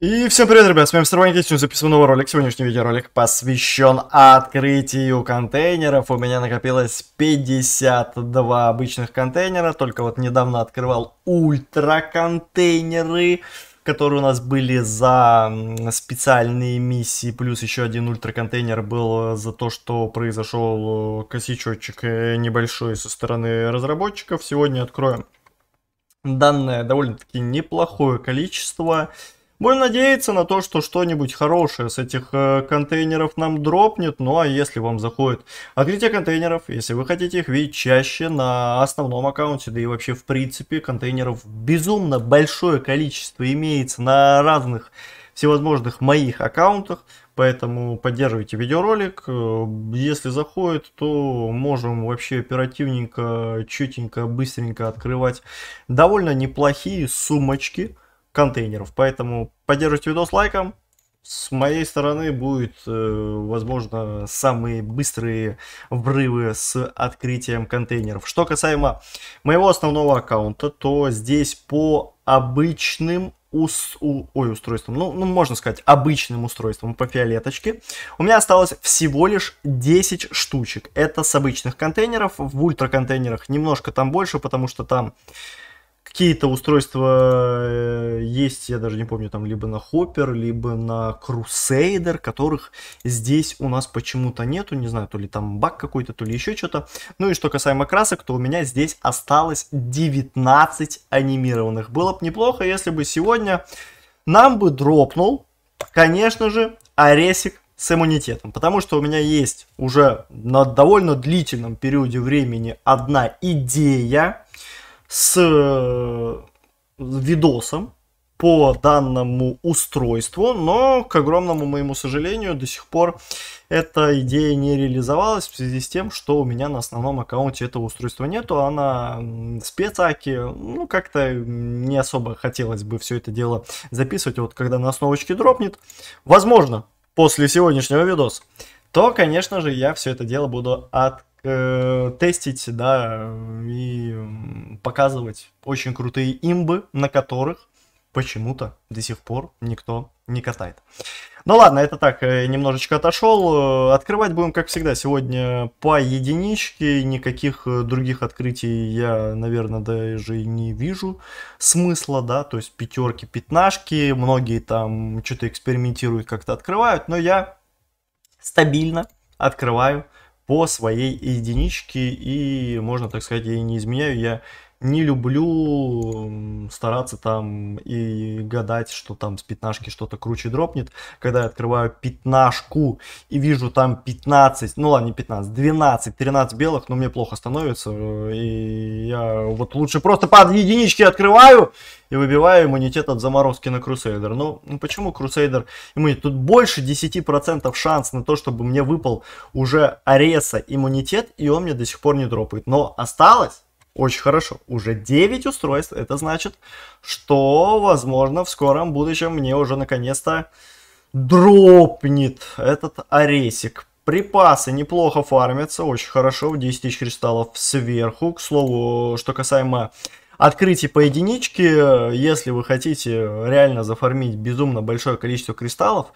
И всем привет, ребят, с вами Сегодня записываю новый ролик. Сегодняшний видеоролик посвящен открытию контейнеров. У меня накопилось 52 обычных контейнера, только вот недавно открывал ультра контейнеры, которые у нас были за специальные миссии, плюс еще один ультра контейнер был за то, что произошел э, косячочек э, небольшой со стороны разработчиков. Сегодня откроем данное довольно-таки неплохое количество. Количество Будем надеяться на то, что что-нибудь хорошее с этих э, контейнеров нам дропнет. Ну а если вам заходит открытие контейнеров, если вы хотите их видеть чаще на основном аккаунте, да и вообще в принципе контейнеров безумно большое количество имеется на разных всевозможных моих аккаунтах, поэтому поддерживайте видеоролик. Э, если заходит, то можем вообще оперативненько, чутенько, быстренько открывать довольно неплохие сумочки – контейнеров. Поэтому поддержите видос лайком. С моей стороны будет, э, возможно, самые быстрые врывы с открытием контейнеров. Что касаемо моего основного аккаунта, то здесь по обычным ус, у, ой, устройством, ну, ну, можно сказать, обычным устройствам по фиолеточке, у меня осталось всего лишь 10 штучек. Это с обычных контейнеров, в ультра контейнерах немножко там больше, потому что там какие-то устройства э, есть, я даже не помню, там либо на Hopper, либо на Crusader, которых здесь у нас почему-то нету, не знаю, то ли там баг какой-то, то ли еще что-то. Ну и что касаемо красок, то у меня здесь осталось 19 анимированных. Было бы неплохо, если бы сегодня нам бы дропнул, конечно же, Аресик с иммунитетом, потому что у меня есть уже на довольно длительном периоде времени одна идея, с э, видосом по данному устройству, но, к огромному моему сожалению, до сих пор эта идея не реализовалась в связи с тем, что у меня на основном аккаунте этого устройства нету, а на спецаке, ну, как-то не особо хотелось бы все это дело записывать, вот когда на основочке дропнет, возможно, после сегодняшнего видоса, то, конечно же, я все это дело буду от Э, тестить, да, э, и показывать очень крутые имбы, на которых почему-то до сих пор никто не катает. Ну ладно, это так, э, немножечко отошел. Открывать будем, как всегда, сегодня по единичке. Никаких других открытий я, наверное, даже и не вижу смысла, да. То есть пятерки, пятнашки, многие там что-то экспериментируют, как-то открывают. Но я стабильно открываю по своей единичке и можно так сказать я не изменяю я не люблю стараться там и гадать, что там с пятнашки что-то круче дропнет. Когда я открываю пятнашку и вижу там 15, ну ладно, не 15, 12, 13 белых, но ну, мне плохо становится. Э, и я вот лучше просто под единички открываю и выбиваю иммунитет от заморозки на Крусейдер. Ну, ну почему Крусейдер? Иммунитет? Тут больше 10% шанс на то, чтобы мне выпал уже Ареса иммунитет, и он мне до сих пор не дропает. Но осталось очень хорошо. Уже 9 устройств. Это значит, что, возможно, в скором будущем мне уже наконец-то дропнет этот аресик. Припасы неплохо фармятся, очень хорошо, 10 тысяч кристаллов сверху. К слову, что касаемо открытий по единичке, если вы хотите реально зафармить безумно большое количество кристаллов,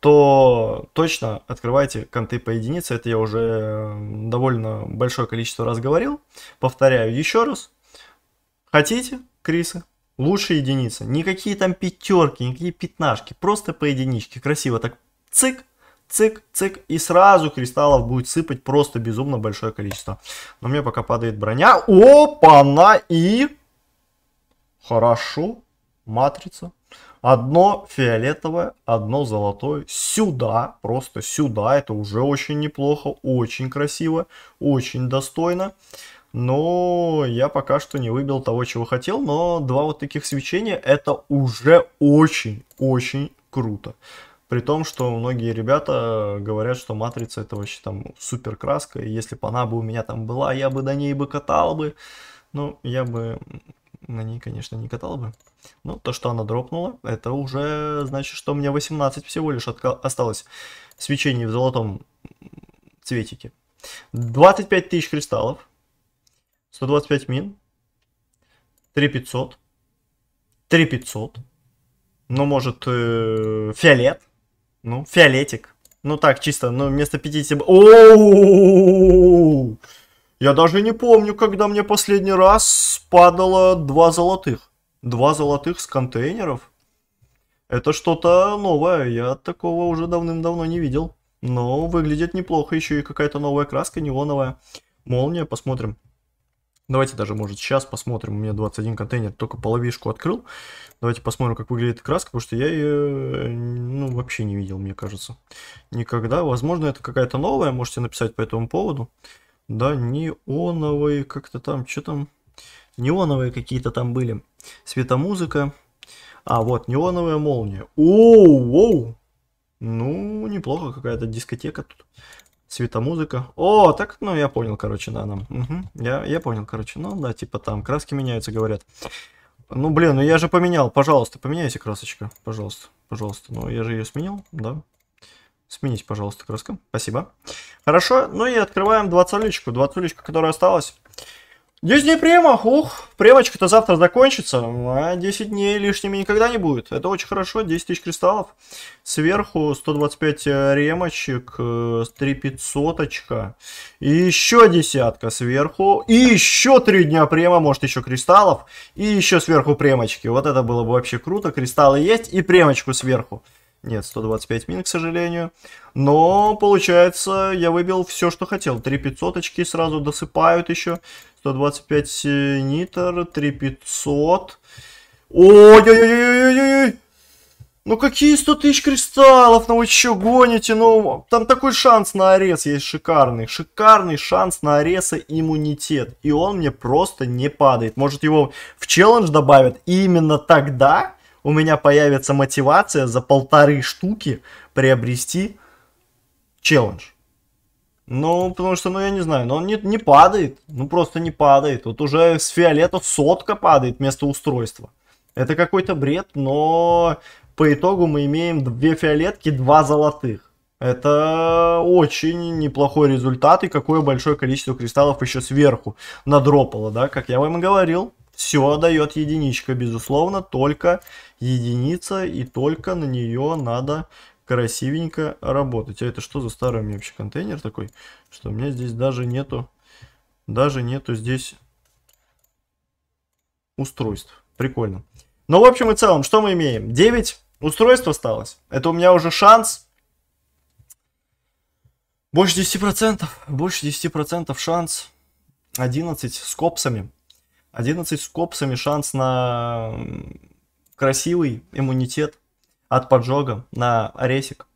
то точно открывайте конты по единице. Это я уже довольно большое количество раз говорил. Повторяю еще раз. Хотите, Крисы, лучше единицы. Никакие там пятерки, никакие пятнашки, просто по единичке. Красиво так цик, цик, цик, и сразу кристаллов будет сыпать просто безумно большое количество. Но мне пока падает броня. Опа-на! И Хорошо. матрица. Одно фиолетовое, одно золотое. Сюда, просто сюда. Это уже очень неплохо, очень красиво, очень достойно. Но я пока что не выбил того, чего хотел. Но два вот таких свечения, это уже очень-очень круто. При том, что многие ребята говорят, что матрица это вообще там супер краска. И если бы она бы у меня там была, я бы до ней бы катал бы. Ну, я бы на ней, конечно, не катал бы. Но ну, то, что она дропнула, это уже значит, что у меня 18 всего лишь осталось свечений в золотом цветике. 25 тысяч кристаллов, 125 мин, 3500, 3500, ну, может, э, фиолет, ну, фиолетик, ну, так, чисто, ну, вместо 50... о я даже не помню, когда мне последний раз падало два золотых. Два золотых с контейнеров. Это что-то новое, я такого уже давным-давно не видел. Но выглядит неплохо, еще и какая-то новая краска, неоновая. Молния, посмотрим. Давайте даже, может, сейчас посмотрим. У меня 21 контейнер, только половишку открыл. Давайте посмотрим, как выглядит краска, потому что я ее э, ну, вообще не видел, мне кажется. Никогда. Возможно, это какая-то новая, можете написать по этому поводу да, неоновые, как-то там, что там, неоновые какие-то там были, светомузыка, а, вот, неоновая молния, оу, оу, ну, неплохо, какая-то дискотека тут, светомузыка, о, так, ну, я понял, короче, да, нам, угу. я, я понял, короче, ну, да, типа там краски меняются, говорят, ну, блин, ну я же поменял, пожалуйста, поменяйся красочка, пожалуйста, пожалуйста, ну, я же ее сменил, да, Сменить, пожалуйста, краска. Спасибо. Хорошо, ну и открываем 20-личку. 20-личку, которая осталась. 10 дней према, ух, премочка-то завтра закончится, а 10 дней лишними никогда не будет. Это очень хорошо, 10 тысяч кристаллов. Сверху 125 э, ремочек, 3 э, 500 и еще десятка сверху, и еще 3 дня према, может еще кристаллов, и еще сверху премочки. Вот это было бы вообще круто, кристаллы есть и премочку сверху. Нет, 125 мин, к сожалению. Но, получается, я выбил все, что хотел. 3 очки сразу досыпают еще. 125 э, нитр, 3 500. Ой-ой-ой-ой-ой-ой! Ну какие 100 тысяч кристаллов? Ну вы что гоните? Ну там такой шанс на арест есть шикарный. Шикарный шанс на ареса иммунитет. И он мне просто не падает. Может его в челлендж добавят? именно тогда у меня появится мотивация за полторы штуки приобрести челлендж. Ну, потому что, ну, я не знаю, но ну, он не, не падает, ну, просто не падает. Вот уже с фиолета сотка падает вместо устройства. Это какой-то бред, но по итогу мы имеем две фиолетки, два золотых. Это очень неплохой результат и какое большое количество кристаллов еще сверху надропало, да, как я вам и говорил. Все дает единичка, безусловно, только единица, и только на нее надо красивенько работать. А это что за старый у меня вообще контейнер такой, что у меня здесь даже нету, даже нету здесь устройств. Прикольно. Но ну, в общем и целом, что мы имеем? 9 устройств осталось. Это у меня уже шанс больше 10%, больше 10% шанс 11 с копсами. 11 с копсами шанс на красивый иммунитет от поджога на аресик.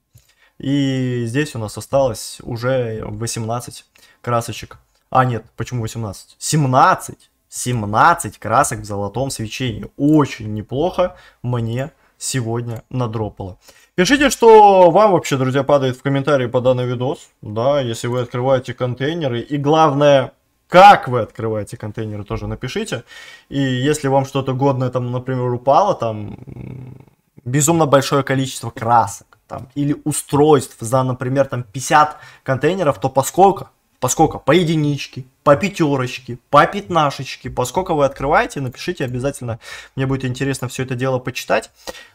И здесь у нас осталось уже 18 красочек. А нет, почему 18? 17! 17 красок в золотом свечении. Очень неплохо мне сегодня надропало. Пишите, что вам вообще, друзья, падает в комментарии по данный видос. Да, если вы открываете контейнеры. И главное, как вы открываете контейнеры, тоже напишите. И если вам что-то годное, там, например, упало, там безумно большое количество красок там, или устройств за, например, там 50 контейнеров, то поскольку поскольку по единичке, по пятерочке, по пятнашечке, поскольку вы открываете, напишите обязательно, мне будет интересно все это дело почитать.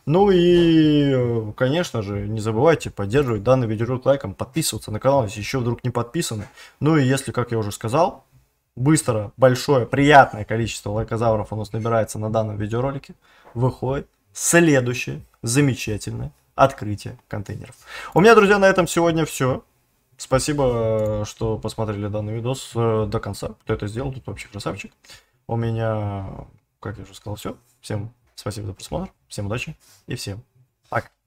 Ну и, конечно же, не забывайте поддерживать данный видеоролик лайком, подписываться на канал, если еще вдруг не подписаны. Ну и если, как я уже сказал, быстро, большое, приятное количество лайкозавров у нас набирается на данном видеоролике, выходит следующее замечательное открытие контейнеров. У меня, друзья, на этом сегодня все. Спасибо, э, что посмотрели данный видос э, до конца. Кто это сделал, тут вообще красавчик. У меня, как я уже сказал, все. Всем спасибо за просмотр, всем удачи и всем пока.